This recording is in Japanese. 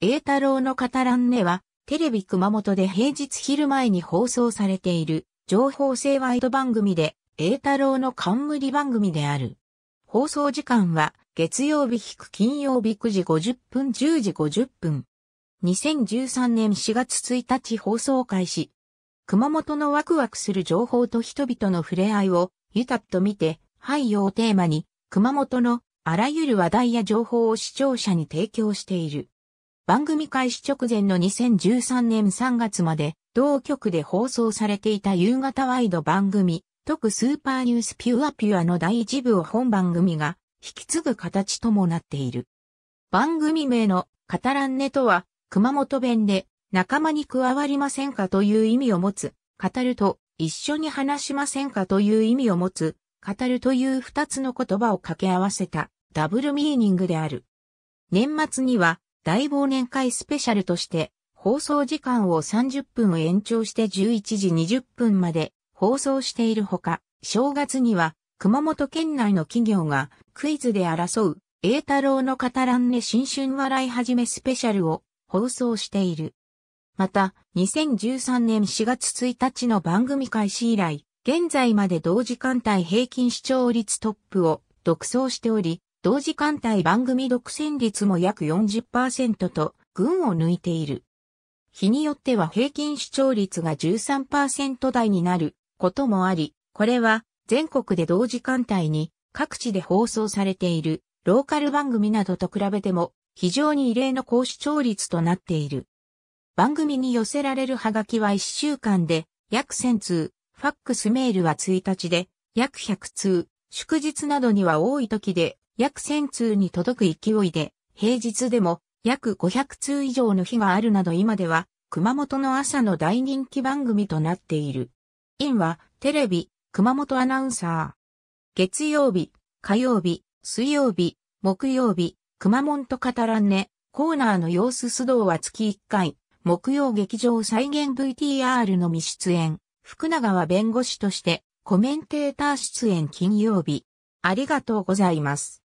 栄太郎の語らんねは、テレビ熊本で平日昼前に放送されている、情報性ワイド番組で、栄太郎の冠番組である。放送時間は、月曜日引く金曜日9時50分10時50分。2013年4月1日放送開始。熊本のワクワクする情報と人々の触れ合いを、ゆたっと見て、はいをテーマに、熊本のあらゆる話題や情報を視聴者に提供している。番組開始直前の2013年3月まで、同局で放送されていた夕方ワイド番組、特スーパーニュースピュアピュアの第一部を本番組が引き継ぐ形ともなっている。番組名のカタランネとは熊本弁で仲間に加わりませんかという意味を持つ、語ると一緒に話しませんかという意味を持つ、語るという二つの言葉を掛け合わせたダブルミーニングである。年末には大忘年会スペシャルとして、放送時間を30分延長して11時20分まで放送しているほか、正月には熊本県内の企業がクイズで争う栄太郎の語らんね新春笑い始めスペシャルを放送している。また、2013年4月1日の番組開始以来、現在まで同時間帯平均視聴率トップを独走しており、同時間帯番組独占率も約40%と、群を抜いている。日によっては平均視聴率が13%台になることもあり、これは全国で同時間帯に各地で放送されているローカル番組などと比べても非常に異例の高視聴率となっている。番組に寄せられるハガキは1週間で約1000通、ファックスメールは1日で約100通、祝日などには多い時で約1000通に届く勢いで、平日でも約500通以上の日があるなど今では、熊本の朝の大人気番組となっている。インは、テレビ、熊本アナウンサー。月曜日、火曜日、水曜日、木曜日、熊本と語らんね、コーナーの様子須藤は月1回、木曜劇場再現 VTR のみ出演、福永は弁護士として、コメンテーター出演金曜日。ありがとうございます。